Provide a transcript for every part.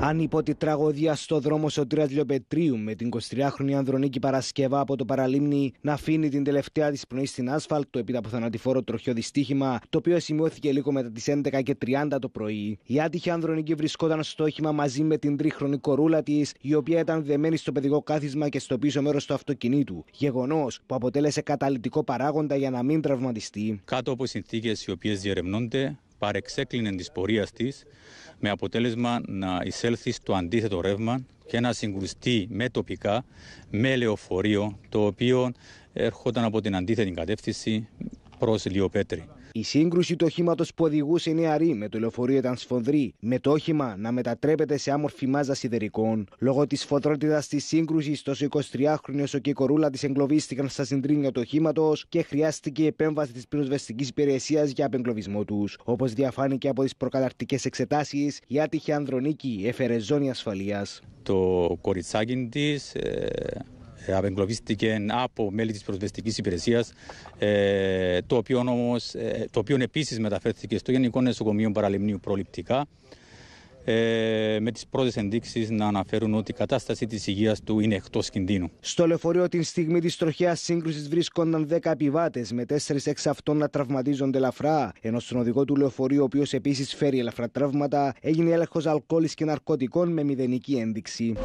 Αν υπό τη τραγωδία στο δρόμο Σωτήρα Λιοπετρίου με την 23χρονη Ανδρονίκη Παρασκευά από το παραλίμνη να αφήνει την τελευταία της πνοή στην άσφαλτο επί από αποθανατηφόρο τροχιό δυστύχημα, το οποίο σημειώθηκε λίγο μετά τις 11 και 30 το πρωί. Η άτυχη Ανδρονίκη βρισκόταν στο όχημα μαζί με την τρίχρονη κορούλα της, η οποία ήταν δεμένη στο παιδικό κάθισμα και στο πίσω μέρος του αυτοκινήτου. Γεγονός που αποτέλεσε καταλητικό παράγοντα για να μην τραυματιστεί. Κάτω από συνθήκες οι οποίες διερευνούνται, παρεξέκλεινε της πορείας της με αποτέλεσμα να εισέλθει στο αντίθετο ρεύμα και να συγκρουστεί με τοπικά, με λεωφορείο το οποίο έρχονταν από την αντίθετη κατεύθυνση προς Λιοπέτρη. Η σύγκρουση του οχήματος που οδηγούσε η νεαρή με το λεωφορείο ήταν σφοδρή, με το όχημα να μετατρέπεται σε άμορφη μάζα σιδερικών. Λόγω της φωτρότητα της σύγκρουσης, τόσο 23 χρονοι όσο και η κορούλα της εγκλωβίστηκαν στα συντρίμια του οχήματος και χρειάστηκε η επέμβαση της πυροσβεστικής υπηρεσίας για απεγκλωβισμό τους. Όπως διαφάνηκε από τις προκαταρκτικέ εξετάσεις, η άτυχη Ανδρονίκη έφερε ζώνη ασφαλείας. Το κοριτσάκι της ε, ε, απεγκλωβίστηκαν από μέλη της προσβεστικής υπηρεσίας, ε, το οποίο, όμως, ε, το οποίο επίσης μεταφέρθηκε στο Γενικό Νοσοκομείο Παραλιμνίου προληπτικά, με τις πρώτες ενδείξεις να αναφέρουν ότι η κατάσταση της υγείας του είναι εκτός κινδύνου. Στο λεωφορείο την στιγμή της τροχιάς σύγκρουσης βρίσκονταν 10 επιβάτες, με 4 εξ αυτών να τραυματίζονται ελαφρά, ενώ στον οδηγό του λεωφορείου, ο οποίος επίσης φέρει ελαφρά τραύματα, έγινε έλεγχος αλκοόλης και ναρκωτικών με μηδενική ένδειξη.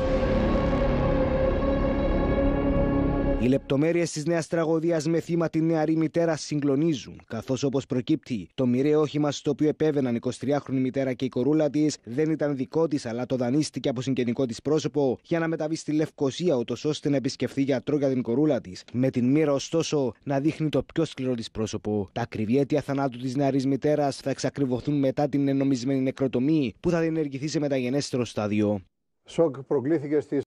Οι λεπτομέρειες της νέας τραγωδίας με θύμα τη νεαρή μητέρα συγκλονίζουν, καθώς όπως προκύπτει, το μοιραίο όχημα στο οποίο επέβαιναν 23χρονη μητέρα και η κορούλα της δεν ήταν δικό της, αλλά το δανείστηκε από συγγενικό της πρόσωπο για να μεταβεί στη Λευκοσία, ούτως ώστε να επισκεφθεί γιατρό για την κορούλα της. Με την μοίρα, ωστόσο, να δείχνει το πιο σκληρό της πρόσωπο. Τα ακριβή αίτια θανάτου της νεαρής μητέρας θα εξακριβωθούν μετά την ενομισμένη νεκροτομή που θα διενεργηθεί σε μεταγενέστερο στάδιο. Σοκ προκλήθηκε στις...